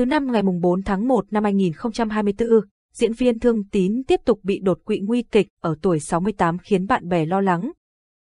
Thứ năm ngày mùng 4 tháng 1 năm 2024, diễn viên Thương Tín tiếp tục bị đột quỵ nguy kịch ở tuổi 68 khiến bạn bè lo lắng.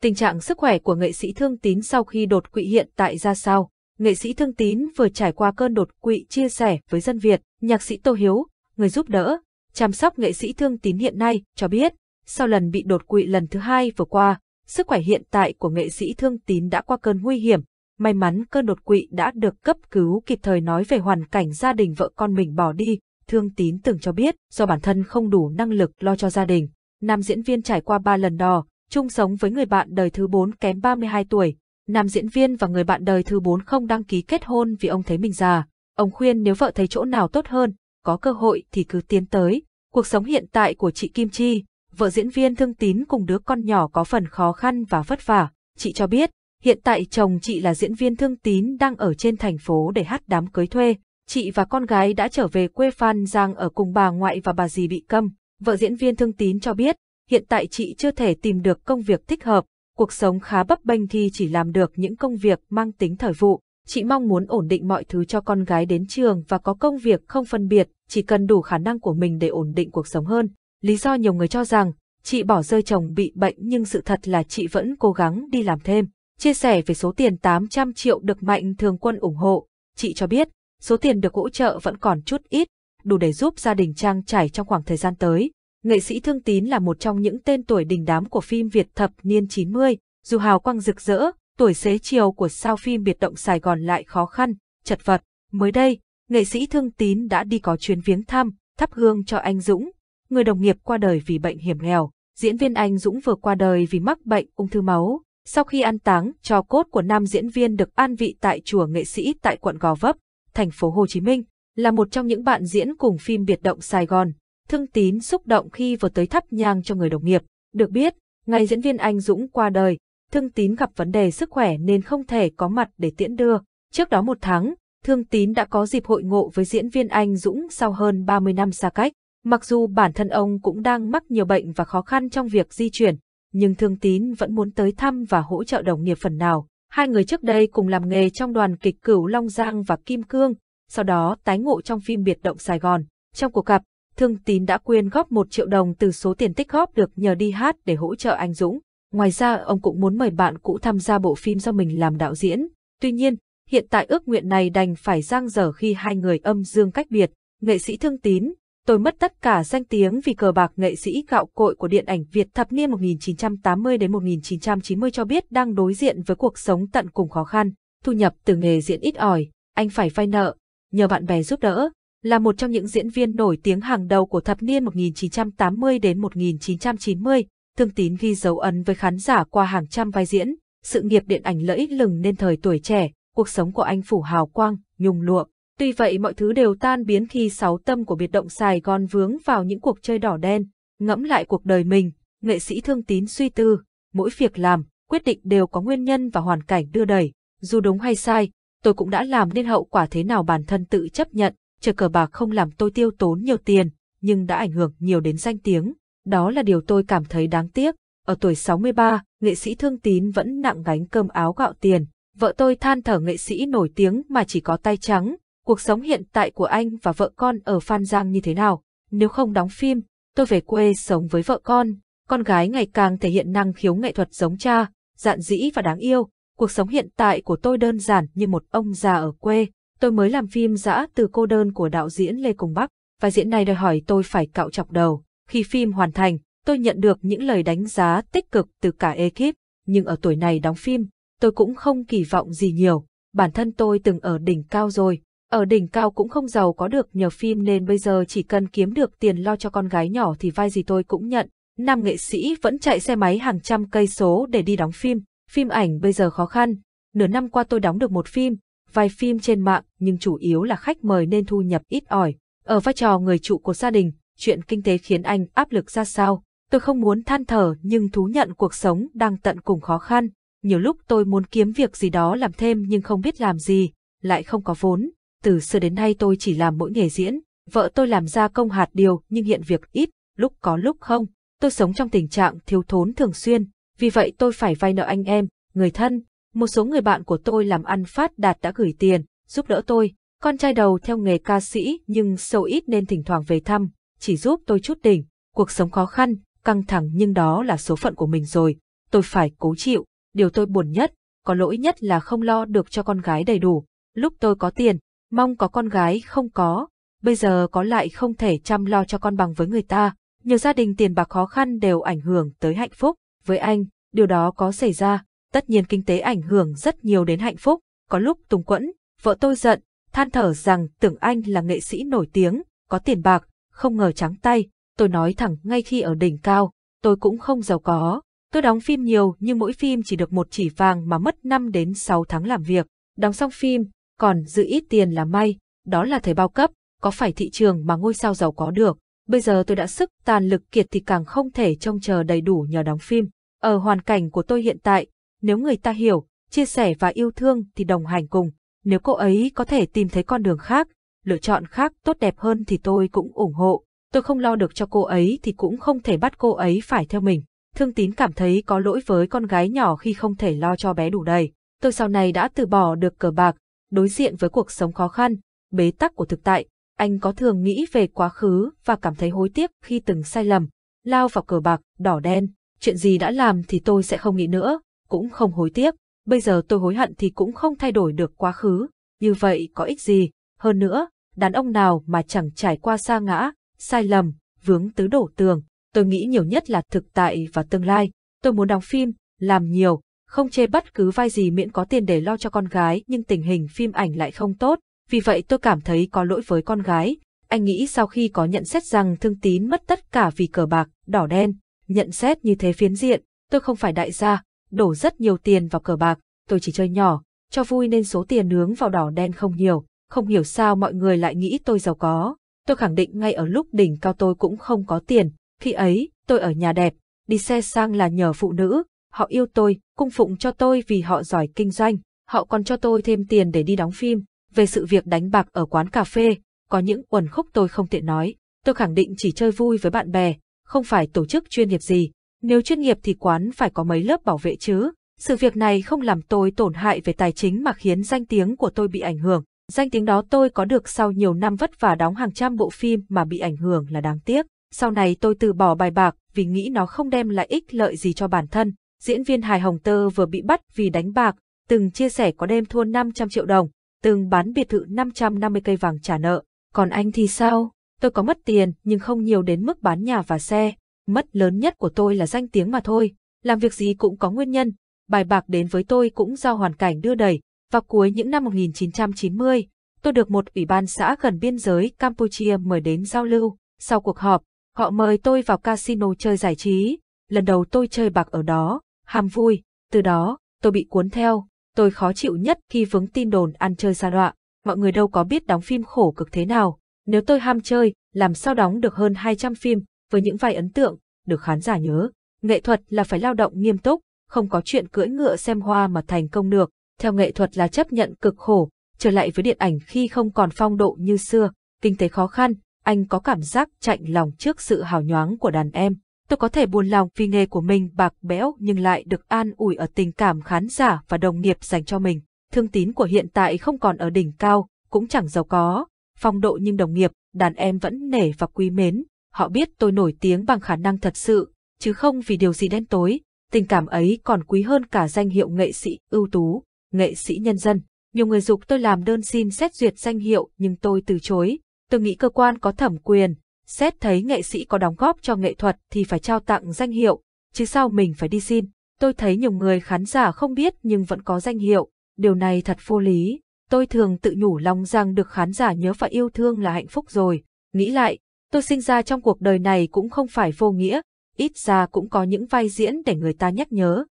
Tình trạng sức khỏe của nghệ sĩ Thương Tín sau khi đột quỵ hiện tại ra sao? Nghệ sĩ Thương Tín vừa trải qua cơn đột quỵ chia sẻ với dân Việt, nhạc sĩ Tô Hiếu, người giúp đỡ, chăm sóc nghệ sĩ Thương Tín hiện nay, cho biết, sau lần bị đột quỵ lần thứ hai vừa qua, sức khỏe hiện tại của nghệ sĩ Thương Tín đã qua cơn nguy hiểm, may mắn cơn đột quỵ đã được cấp cứu kịp thời nói về hoàn cảnh gia đình vợ con mình bỏ đi, Thương Tín từng cho biết do bản thân không đủ năng lực lo cho gia đình. Nam diễn viên trải qua 3 lần đò, chung sống với người bạn đời thứ 4 kém 32 tuổi. Nam diễn viên và người bạn đời thứ 4 không đăng ký kết hôn vì ông thấy mình già. Ông khuyên nếu vợ thấy chỗ nào tốt hơn, có cơ hội thì cứ tiến tới. Cuộc sống hiện tại của chị Kim Chi, vợ diễn viên Thương Tín cùng đứa con nhỏ có phần khó khăn và vất vả. Chị cho biết, Hiện tại chồng chị là diễn viên thương tín đang ở trên thành phố để hát đám cưới thuê. Chị và con gái đã trở về quê Phan Giang ở cùng bà ngoại và bà dì bị câm. Vợ diễn viên thương tín cho biết, hiện tại chị chưa thể tìm được công việc thích hợp, cuộc sống khá bấp bênh thì chỉ làm được những công việc mang tính thời vụ. Chị mong muốn ổn định mọi thứ cho con gái đến trường và có công việc không phân biệt, chỉ cần đủ khả năng của mình để ổn định cuộc sống hơn. Lý do nhiều người cho rằng, chị bỏ rơi chồng bị bệnh nhưng sự thật là chị vẫn cố gắng đi làm thêm. Chia sẻ về số tiền 800 triệu được Mạnh Thường Quân ủng hộ, chị cho biết số tiền được hỗ trợ vẫn còn chút ít, đủ để giúp gia đình trang trải trong khoảng thời gian tới. Nghệ sĩ Thương Tín là một trong những tên tuổi đình đám của phim Việt thập niên 90, dù hào quang rực rỡ, tuổi xế chiều của sao phim biệt động Sài Gòn lại khó khăn, chật vật. Mới đây, nghệ sĩ Thương Tín đã đi có chuyến viếng thăm, thắp hương cho anh Dũng, người đồng nghiệp qua đời vì bệnh hiểm nghèo. Diễn viên anh Dũng vừa qua đời vì mắc bệnh ung thư máu. Sau khi an táng, cho cốt của nam diễn viên được an vị tại chùa nghệ sĩ tại quận Gò Vấp, thành phố Hồ Chí Minh, là một trong những bạn diễn cùng phim biệt động Sài Gòn. Thương tín xúc động khi vừa tới thắp nhang cho người đồng nghiệp. Được biết, ngày diễn viên Anh Dũng qua đời, Thương tín gặp vấn đề sức khỏe nên không thể có mặt để tiễn đưa. Trước đó một tháng, Thương tín đã có dịp hội ngộ với diễn viên Anh Dũng sau hơn 30 năm xa cách. Mặc dù bản thân ông cũng đang mắc nhiều bệnh và khó khăn trong việc di chuyển, nhưng Thương Tín vẫn muốn tới thăm và hỗ trợ đồng nghiệp phần nào. Hai người trước đây cùng làm nghề trong đoàn kịch Cửu Long Giang và Kim Cương, sau đó tái ngộ trong phim Biệt động Sài Gòn. Trong cuộc gặp, Thương Tín đã quyên góp một triệu đồng từ số tiền tích góp được nhờ đi hát để hỗ trợ anh Dũng. Ngoài ra, ông cũng muốn mời bạn cũ tham gia bộ phim do mình làm đạo diễn. Tuy nhiên, hiện tại ước nguyện này đành phải giang dở khi hai người âm dương cách biệt. Nghệ sĩ Thương Tín, Tôi mất tất cả danh tiếng vì cờ bạc nghệ sĩ gạo cội của điện ảnh Việt thập niên 1980 đến 1990 cho biết đang đối diện với cuộc sống tận cùng khó khăn, thu nhập từ nghề diễn ít ỏi, anh phải vay nợ, nhờ bạn bè giúp đỡ. Là một trong những diễn viên nổi tiếng hàng đầu của thập niên 1980 đến 1990, Thương Tín ghi dấu ấn với khán giả qua hàng trăm vai diễn, sự nghiệp điện ảnh lẫy lừng nên thời tuổi trẻ, cuộc sống của anh phủ hào quang, nhung lụa, Tuy vậy mọi thứ đều tan biến khi sáu tâm của biệt động Sài Gòn vướng vào những cuộc chơi đỏ đen, ngẫm lại cuộc đời mình, nghệ sĩ thương tín suy tư, mỗi việc làm, quyết định đều có nguyên nhân và hoàn cảnh đưa đẩy, dù đúng hay sai, tôi cũng đã làm nên hậu quả thế nào bản thân tự chấp nhận, chờ cờ bạc không làm tôi tiêu tốn nhiều tiền, nhưng đã ảnh hưởng nhiều đến danh tiếng, đó là điều tôi cảm thấy đáng tiếc. Ở tuổi 63, nghệ sĩ thương tín vẫn nặng gánh cơm áo gạo tiền, vợ tôi than thở nghệ sĩ nổi tiếng mà chỉ có tay trắng, cuộc sống hiện tại của anh và vợ con ở Phan Giang như thế nào. Nếu không đóng phim, tôi về quê sống với vợ con. Con gái ngày càng thể hiện năng khiếu nghệ thuật giống cha, dạn dĩ và đáng yêu. Cuộc sống hiện tại của tôi đơn giản như một ông già ở quê. Tôi mới làm phim giã từ cô đơn của đạo diễn Lê Cùng Bắc, và diễn này đòi hỏi tôi phải cạo chọc đầu. Khi phim hoàn thành, tôi nhận được những lời đánh giá tích cực từ cả ekip, nhưng ở tuổi này đóng phim, tôi cũng không kỳ vọng gì nhiều. Bản thân tôi từng ở đỉnh cao rồi, ở đỉnh cao cũng không giàu có được nhờ phim nên bây giờ chỉ cần kiếm được tiền lo cho con gái nhỏ thì vai gì tôi cũng nhận. Nam nghệ sĩ vẫn chạy xe máy hàng trăm cây số để đi đóng phim, phim ảnh bây giờ khó khăn. Nửa năm qua tôi đóng được một phim, vài phim trên mạng nhưng chủ yếu là khách mời nên thu nhập ít ỏi. Ở vai trò người trụ của gia đình, chuyện kinh tế khiến anh áp lực ra sao? Tôi không muốn than thở nhưng thú nhận cuộc sống đang tận cùng khó khăn. Nhiều lúc tôi muốn kiếm việc gì đó làm thêm nhưng không biết làm gì, lại không có vốn từ xưa đến nay tôi chỉ làm mỗi nghề diễn, vợ tôi làm gia công hạt điều nhưng hiện việc ít, lúc có lúc không. Tôi sống trong tình trạng thiếu thốn thường xuyên, vì vậy tôi phải vay nợ anh em, người thân. Một số người bạn của tôi làm ăn phát đạt đã gửi tiền, giúp đỡ tôi. Con trai đầu theo nghề ca sĩ nhưng sâu ít nên thỉnh thoảng về thăm, chỉ giúp tôi chút đỉnh. Cuộc sống khó khăn, căng thẳng nhưng đó là số phận của mình rồi. Tôi phải cố chịu. Điều tôi buồn nhất, có lỗi nhất là không lo được cho con gái đầy đủ. Lúc tôi có tiền, mong có con gái không có, bây giờ có lại không thể chăm lo cho con bằng với người ta, nhiều gia đình tiền bạc khó khăn đều ảnh hưởng tới hạnh phúc, với anh, điều đó có xảy ra, tất nhiên kinh tế ảnh hưởng rất nhiều đến hạnh phúc, có lúc tùng quẫn, vợ tôi giận, than thở rằng tưởng anh là nghệ sĩ nổi tiếng, có tiền bạc, không ngờ trắng tay, tôi nói thẳng ngay khi ở đỉnh cao, tôi cũng không giàu có. Tôi đóng phim nhiều nhưng mỗi phim chỉ được một chỉ vàng mà mất 5 đến 6 tháng làm việc. Đóng xong phim, còn giữ ít tiền là may, đó là thời bao cấp, có phải thị trường mà ngôi sao giàu có được. Bây giờ tôi đã sức tàn lực kiệt thì càng không thể trông chờ đầy đủ nhờ đóng phim. Ở hoàn cảnh của tôi hiện tại, nếu người ta hiểu, chia sẻ và yêu thương thì đồng hành cùng. Nếu cô ấy có thể tìm thấy con đường khác, lựa chọn khác tốt đẹp hơn thì tôi cũng ủng hộ. Tôi không lo được cho cô ấy thì cũng không thể bắt cô ấy phải theo mình. Thương tín cảm thấy có lỗi với con gái nhỏ khi không thể lo cho bé đủ đầy. Tôi sau này đã từ bỏ được cờ bạc, đối diện với cuộc sống khó khăn, bế tắc của thực tại, anh có thường nghĩ về quá khứ và cảm thấy hối tiếc khi từng sai lầm, lao vào cờ bạc, đỏ đen, chuyện gì đã làm thì tôi sẽ không nghĩ nữa, cũng không hối tiếc, bây giờ tôi hối hận thì cũng không thay đổi được quá khứ, như vậy có ích gì, hơn nữa, đàn ông nào mà chẳng trải qua sa ngã, sai lầm, vướng tứ đổ tường, tôi nghĩ nhiều nhất là thực tại và tương lai, tôi muốn đóng phim, làm nhiều, không chê bất cứ vai gì miễn có tiền để lo cho con gái nhưng tình hình phim ảnh lại không tốt, vì vậy tôi cảm thấy có lỗi với con gái. Anh nghĩ sau khi có nhận xét rằng thương tín mất tất cả vì cờ bạc, đỏ đen, nhận xét như thế phiến diện, tôi không phải đại gia, đổ rất nhiều tiền vào cờ bạc, tôi chỉ chơi nhỏ, cho vui nên số tiền nướng vào đỏ đen không nhiều, không hiểu sao mọi người lại nghĩ tôi giàu có. Tôi khẳng định ngay ở lúc đỉnh cao tôi cũng không có tiền, khi ấy, tôi ở nhà đẹp, đi xe sang là nhờ phụ nữ, Họ yêu tôi, cung phụng cho tôi vì họ giỏi kinh doanh. Họ còn cho tôi thêm tiền để đi đóng phim. Về sự việc đánh bạc ở quán cà phê, có những uẩn khúc tôi không tiện nói. Tôi khẳng định chỉ chơi vui với bạn bè, không phải tổ chức chuyên nghiệp gì. Nếu chuyên nghiệp thì quán phải có mấy lớp bảo vệ chứ. Sự việc này không làm tôi tổn hại về tài chính mà khiến danh tiếng của tôi bị ảnh hưởng. Danh tiếng đó tôi có được sau nhiều năm vất vả đóng hàng trăm bộ phim mà bị ảnh hưởng là đáng tiếc. Sau này tôi từ bỏ bài bạc vì nghĩ nó không đem lại ích lợi gì cho bản thân, Diễn viên hài Hồng Tơ vừa bị bắt vì đánh bạc, từng chia sẻ có đêm thua 500 triệu đồng, từng bán biệt thự 550 cây vàng trả nợ. Còn anh thì sao? Tôi có mất tiền nhưng không nhiều đến mức bán nhà và xe. Mất lớn nhất của tôi là danh tiếng mà thôi. Làm việc gì cũng có nguyên nhân. Bài bạc đến với tôi cũng do hoàn cảnh đưa đẩy. Vào cuối những năm 1990, tôi được một ủy ban xã gần biên giới Campuchia mời đến giao lưu. Sau cuộc họp, họ mời tôi vào casino chơi giải trí. Lần đầu tôi chơi bạc ở đó, ham vui, từ đó, tôi bị cuốn theo, tôi khó chịu nhất khi vướng tin đồn ăn chơi xa đoạ. mọi người đâu có biết đóng phim khổ cực thế nào, nếu tôi ham chơi, làm sao đóng được hơn 200 phim, với những vai ấn tượng, được khán giả nhớ. Nghệ thuật là phải lao động nghiêm túc, không có chuyện cưỡi ngựa xem hoa mà thành công được, theo nghệ thuật là chấp nhận cực khổ, trở lại với điện ảnh khi không còn phong độ như xưa, kinh tế khó khăn, anh có cảm giác chạnh lòng trước sự hào nhoáng của đàn em. Tôi có thể buồn lòng vì nghề của mình bạc bẽo nhưng lại được an ủi ở tình cảm khán giả và đồng nghiệp dành cho mình. Thương tín của hiện tại không còn ở đỉnh cao, cũng chẳng giàu có, phong độ nhưng đồng nghiệp, đàn em vẫn nể và quý mến. Họ biết tôi nổi tiếng bằng khả năng thật sự, chứ không vì điều gì đen tối. Tình cảm ấy còn quý hơn cả danh hiệu nghệ sĩ ưu tú, nghệ sĩ nhân dân. Nhiều người dục tôi làm đơn xin xét duyệt danh hiệu nhưng tôi từ chối. Tôi nghĩ cơ quan có thẩm quyền, Xét thấy nghệ sĩ có đóng góp cho nghệ thuật thì phải trao tặng danh hiệu, chứ sao mình phải đi xin. Tôi thấy nhiều người khán giả không biết nhưng vẫn có danh hiệu, điều này thật vô lý. Tôi thường tự nhủ lòng rằng được khán giả nhớ và yêu thương là hạnh phúc rồi. Nghĩ lại, tôi sinh ra trong cuộc đời này cũng không phải vô nghĩa, ít ra cũng có những vai diễn để người ta nhắc nhớ.